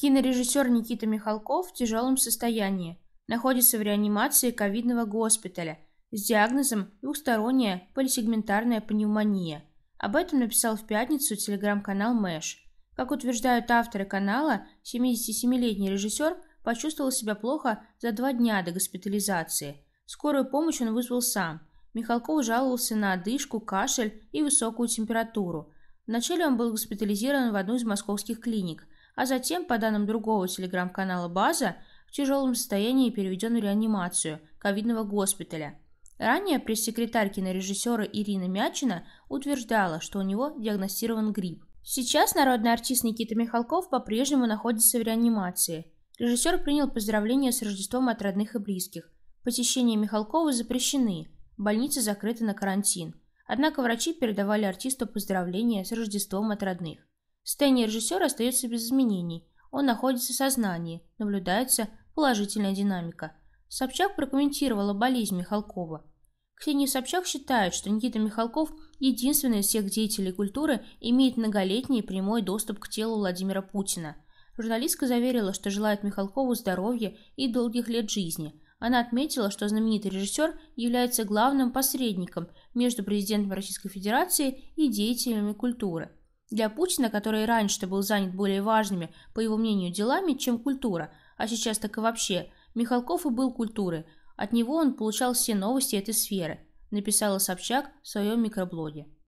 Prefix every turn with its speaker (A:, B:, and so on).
A: Кинорежиссер Никита Михалков в тяжелом состоянии. Находится в реанимации ковидного госпиталя с диагнозом двухсторонняя полисегментарная пневмония. Об этом написал в пятницу телеграм-канал Мэш. Как утверждают авторы канала, 77-летний режиссер почувствовал себя плохо за два дня до госпитализации. Скорую помощь он вызвал сам. Михалков жаловался на одышку, кашель и высокую температуру. Вначале он был госпитализирован в одну из московских клиник – а затем, по данным другого телеграм-канала «База», в тяжелом состоянии переведен в реанимацию ковидного госпиталя. Ранее пресс-секретарь кинорежиссера Ирина Мячина утверждала, что у него диагностирован грипп. Сейчас народный артист Никита Михалков по-прежнему находится в реанимации. Режиссер принял поздравления с Рождеством от родных и близких. Посещения Михалкова запрещены, больницы закрыты на карантин. Однако врачи передавали артисту поздравления с Рождеством от родных. Состояние режиссера остается без изменений. Он находится в сознании, наблюдается положительная динамика. Собчак прокомментировала болезнь Михалкова. Ксения Собчак считает, что Никита Михалков – единственный из всех деятелей культуры, имеет многолетний прямой доступ к телу Владимира Путина. Журналистка заверила, что желает Михалкову здоровья и долгих лет жизни. Она отметила, что знаменитый режиссер является главным посредником между президентом Российской Федерации и деятелями культуры – для Путина, который раньше-то был занят более важными, по его мнению, делами, чем культура, а сейчас так и вообще, Михалков и был культуры. От него он получал все новости этой сферы, написала Собчак в своем микроблоге.